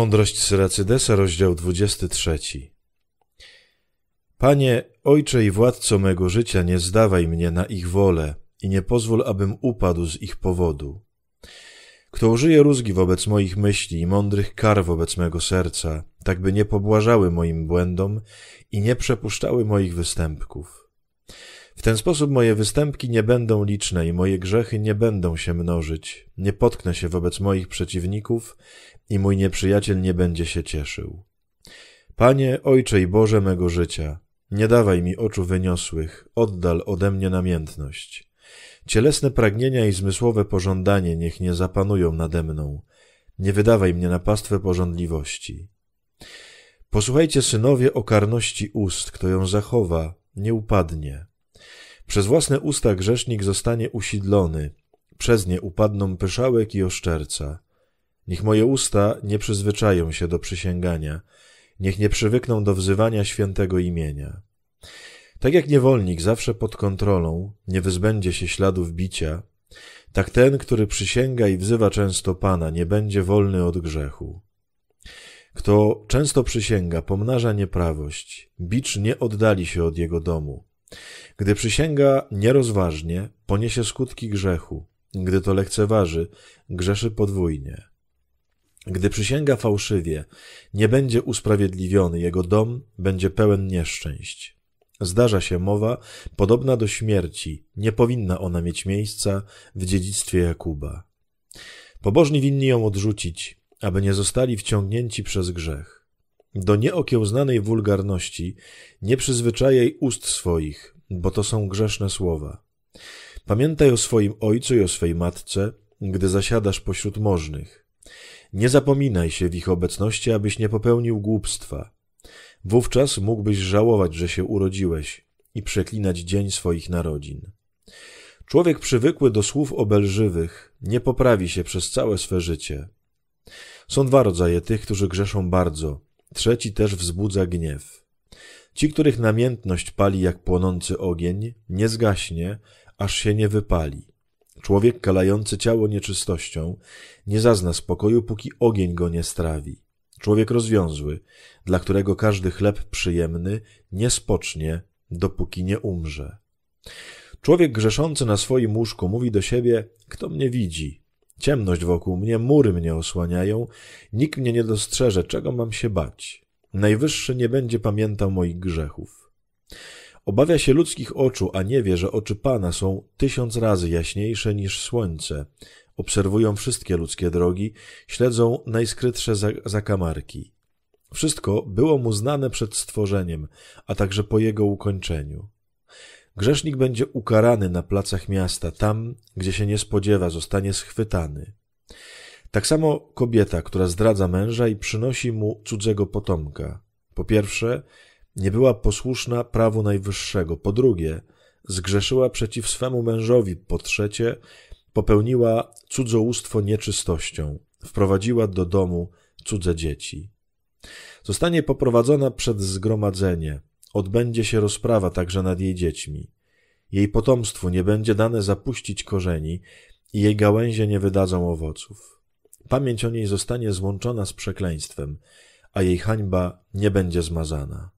Mądrość Syracydesa, rozdział 23. Panie, ojcze i władco mego życia, nie zdawaj mnie na ich wolę i nie pozwól, abym upadł z ich powodu. Kto użyje rózgi wobec moich myśli i mądrych kar wobec mego serca, tak by nie pobłażały moim błędom i nie przepuszczały moich występków. W ten sposób moje występki nie będą liczne i moje grzechy nie będą się mnożyć. Nie potknę się wobec moich przeciwników i mój nieprzyjaciel nie będzie się cieszył. Panie, Ojcze i Boże mego życia, nie dawaj mi oczu wyniosłych, oddal ode mnie namiętność. Cielesne pragnienia i zmysłowe pożądanie niech nie zapanują nade mną. Nie wydawaj mnie na pastwę pożądliwości. Posłuchajcie, synowie, o karności ust, kto ją zachowa, nie upadnie. Przez własne usta grzesznik zostanie usidlony, przez nie upadną pyszałek i oszczerca. Niech moje usta nie przyzwyczają się do przysięgania, niech nie przywykną do wzywania świętego imienia. Tak jak niewolnik zawsze pod kontrolą, nie wyzbędzie się śladów bicia, tak ten, który przysięga i wzywa często Pana, nie będzie wolny od grzechu. Kto często przysięga, pomnaża nieprawość, bicz nie oddali się od jego domu. Gdy przysięga nierozważnie, poniesie skutki grzechu. Gdy to lekceważy, grzeszy podwójnie. Gdy przysięga fałszywie, nie będzie usprawiedliwiony, jego dom będzie pełen nieszczęść. Zdarza się mowa podobna do śmierci, nie powinna ona mieć miejsca w dziedzictwie Jakuba. Pobożni winni ją odrzucić, aby nie zostali wciągnięci przez grzech do nieokiełznanej wulgarności, nie przyzwyczajaj ust swoich, bo to są grzeszne słowa. Pamiętaj o swoim ojcu i o swej matce, gdy zasiadasz pośród możnych. Nie zapominaj się w ich obecności, abyś nie popełnił głupstwa. Wówczas mógłbyś żałować, że się urodziłeś i przeklinać dzień swoich narodzin. Człowiek przywykły do słów obelżywych nie poprawi się przez całe swe życie. Są dwa rodzaje tych, którzy grzeszą bardzo – Trzeci też wzbudza gniew. Ci, których namiętność pali jak płonący ogień, nie zgaśnie, aż się nie wypali. Człowiek kalający ciało nieczystością nie zazna spokoju, póki ogień go nie strawi. Człowiek rozwiązły, dla którego każdy chleb przyjemny nie spocznie, dopóki nie umrze. Człowiek grzeszący na swoim łóżku mówi do siebie: Kto mnie widzi? Ciemność wokół mnie, mury mnie osłaniają, nikt mnie nie dostrzeże, czego mam się bać. Najwyższy nie będzie pamiętał moich grzechów. Obawia się ludzkich oczu, a nie wie, że oczy Pana są tysiąc razy jaśniejsze niż słońce. Obserwują wszystkie ludzkie drogi, śledzą najskrytsze zakamarki. Wszystko było mu znane przed stworzeniem, a także po jego ukończeniu. Grzesznik będzie ukarany na placach miasta, tam, gdzie się nie spodziewa, zostanie schwytany. Tak samo kobieta, która zdradza męża i przynosi mu cudzego potomka. Po pierwsze, nie była posłuszna prawu najwyższego. Po drugie, zgrzeszyła przeciw swemu mężowi. Po trzecie, popełniła cudzołóstwo nieczystością. Wprowadziła do domu cudze dzieci. Zostanie poprowadzona przed zgromadzenie. Odbędzie się rozprawa także nad jej dziećmi. Jej potomstwu nie będzie dane zapuścić korzeni i jej gałęzie nie wydadzą owoców. Pamięć o niej zostanie złączona z przekleństwem, a jej hańba nie będzie zmazana.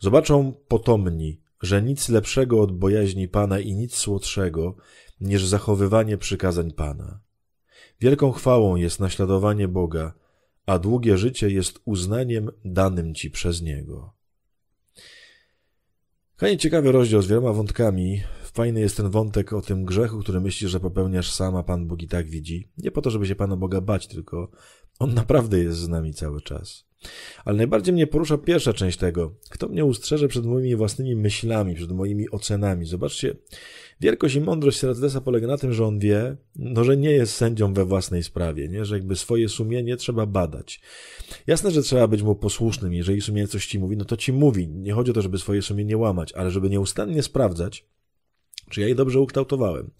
Zobaczą potomni, że nic lepszego od bojaźni Pana i nic słodszego niż zachowywanie przykazań Pana. Wielką chwałą jest naśladowanie Boga, a długie życie jest uznaniem danym Ci przez Niego. Kanie ciekawy rozdział z wieloma wątkami. Fajny jest ten wątek o tym grzechu, który myślisz, że popełniasz sama, Pan Bóg i tak widzi. Nie po to, żeby się Pana Boga bać, tylko On naprawdę jest z nami cały czas. Ale najbardziej mnie porusza pierwsza część tego. Kto mnie ustrzeże przed moimi własnymi myślami, przed moimi ocenami? Zobaczcie, wielkość i mądrość Seracdesa polega na tym, że on wie, no, że nie jest sędzią we własnej sprawie, nie? że jakby swoje sumienie trzeba badać. Jasne, że trzeba być mu posłusznym. Jeżeli sumienie coś ci mówi, no to ci mówi. Nie chodzi o to, żeby swoje sumienie łamać, ale żeby nieustannie sprawdzać, czy ja je dobrze ukształtowałem?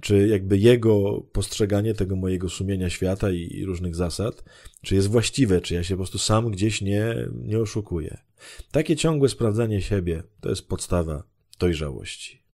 Czy jakby jego postrzeganie tego mojego sumienia świata i, różnych zasad, czy jest właściwe, czy ja się po prostu sam gdzieś nie, nie oszukuję? Takie ciągłe sprawdzanie siebie to jest podstawa dojrzałości.